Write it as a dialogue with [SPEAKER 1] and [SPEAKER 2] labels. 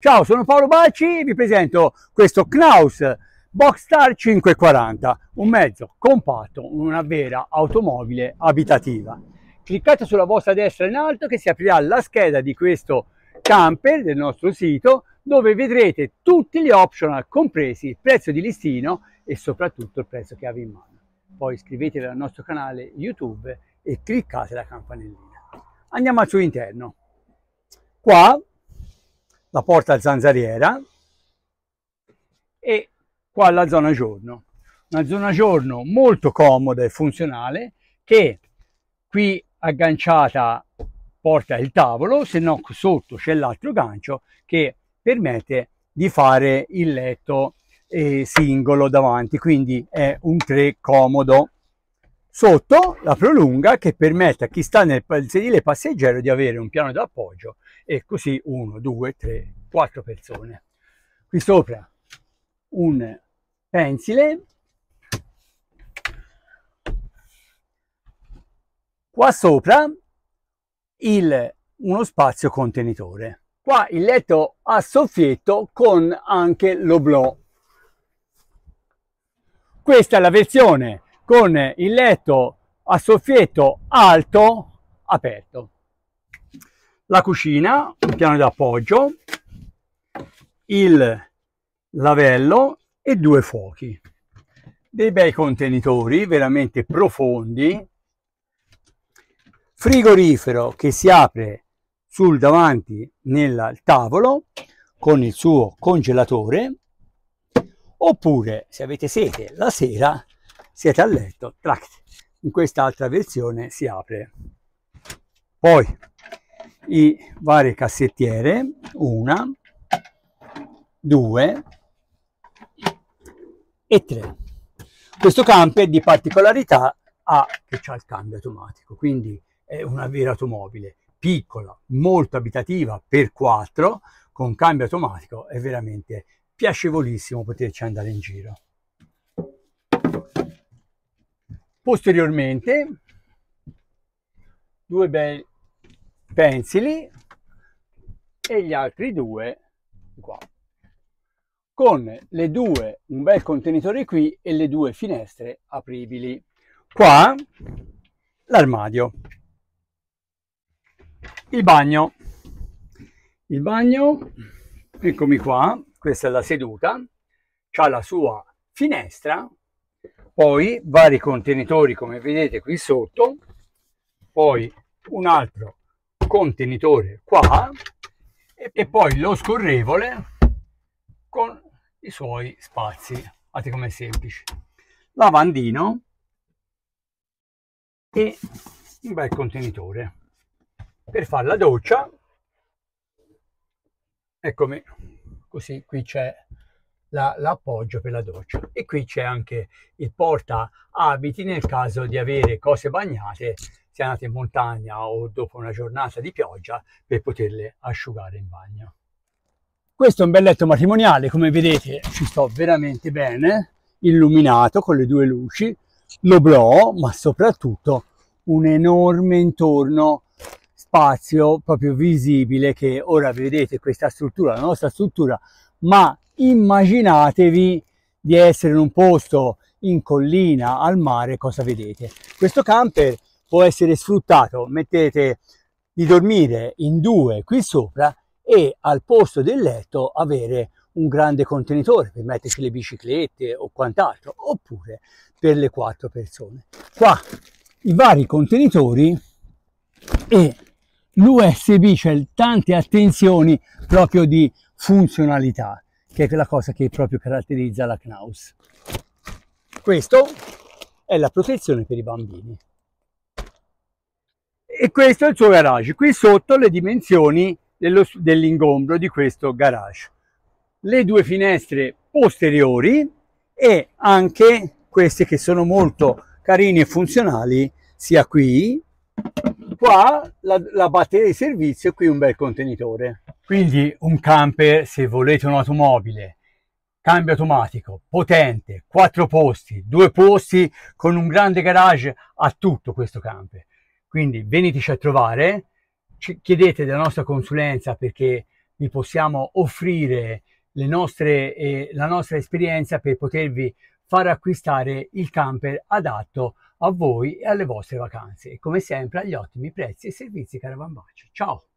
[SPEAKER 1] Ciao, sono Paolo Baci e vi presento questo Knaus Boxstar 540, un mezzo compatto, una vera automobile abitativa. Cliccate sulla vostra destra in alto che si aprirà la scheda di questo camper del nostro sito dove vedrete tutti gli optional compresi, il prezzo di listino e soprattutto il prezzo che avete in mano. Poi iscrivetevi al nostro canale YouTube e cliccate la campanellina. Andiamo al suo interno. Qua la porta zanzariera e qua la zona giorno. Una zona giorno molto comoda e funzionale che qui agganciata porta il tavolo, se no sotto c'è l'altro gancio che permette di fare il letto eh, singolo davanti, quindi è un 3 comodo. Sotto la prolunga che permette a chi sta nel sedile passeggero di avere un piano d'appoggio e così 1, 2, 3, 4 persone. Qui sopra un pensile, qua sopra il, uno spazio contenitore. Qua il letto a soffietto con anche l'oblò. Questa è la versione con il letto a soffietto alto aperto la cucina, un piano di appoggio, il lavello e due fuochi. Dei bei contenitori veramente profondi. Frigorifero che si apre sul davanti nel tavolo con il suo congelatore oppure se avete sete la sera siete a letto, tract. in quest'altra versione si apre. Poi i varie cassettiere, una, due e tre. Questo camper di particolarità ha che c'è il cambio automatico, quindi è una vera automobile piccola, molto abitativa per quattro, con cambio automatico, è veramente piacevolissimo poterci andare in giro. Posteriormente, due bei pensili e gli altri due qua con le due un bel contenitore qui e le due finestre apribili qua l'armadio il bagno il bagno eccomi qua questa è la seduta c'ha la sua finestra poi vari contenitori come vedete qui sotto poi un altro contenitore qua e poi lo scorrevole con i suoi spazi. fate com'è semplice. Lavandino e un bel contenitore. Per fare la doccia, eccomi, così qui c'è l'appoggio la, per la doccia e qui c'è anche il porta abiti nel caso di avere cose bagnate tirate in montagna o dopo una giornata di pioggia per poterle asciugare in bagno. Questo è un bel letto matrimoniale, come vedete ci sto veramente bene, illuminato con le due luci, l'oblò, ma soprattutto un enorme intorno spazio proprio visibile che ora vedete questa struttura, la nostra struttura, ma immaginatevi di essere in un posto in collina al mare, cosa vedete? Questo camper può essere sfruttato. Mettete di dormire in due qui sopra e al posto del letto avere un grande contenitore per metterci le biciclette o quant'altro, oppure per le quattro persone. Qua i vari contenitori e l'USB, c'è cioè tante attenzioni proprio di funzionalità, che è la cosa che proprio caratterizza la Knaus. Questo è la protezione per i bambini e questo è il suo garage. Qui sotto le dimensioni dell'ingombro dell di questo garage. Le due finestre posteriori e anche queste che sono molto carine e funzionali, sia qui, qua la, la batteria di servizio e qui un bel contenitore. Quindi un camper, se volete un'automobile cambio automatico, potente, quattro posti, due posti con un grande garage, a tutto questo camper. Quindi veniteci a trovare, chiedete della nostra consulenza perché vi possiamo offrire nostre, eh, la nostra esperienza per potervi far acquistare il camper adatto a voi e alle vostre vacanze. E come sempre agli ottimi prezzi e servizi Caravan Ciao!